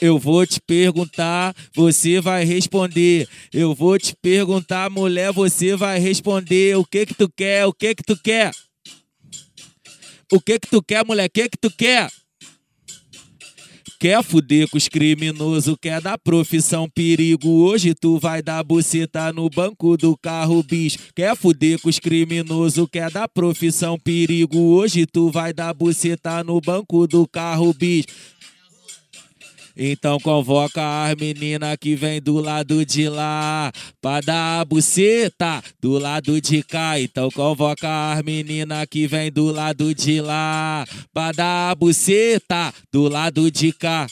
Eu vou te perguntar, você vai responder. Eu vou te perguntar, mulher, você vai responder. O que que tu quer? O que que tu quer? O que que tu quer, mulher? O que que tu quer? Quer fuder com os criminosos, quer dar profissão perigo. Hoje tu vai dar buceta no banco do carro, bicho. Quer fuder com os criminosos, quer dar profissão perigo. Hoje tu vai dar buceta no banco do carro, bicho. Então convoca as meninas que vem do lado de lá pra dar a buceta do lado de cá. Então convoca as meninas que vem do lado de lá pra dar a buceta do lado de cá.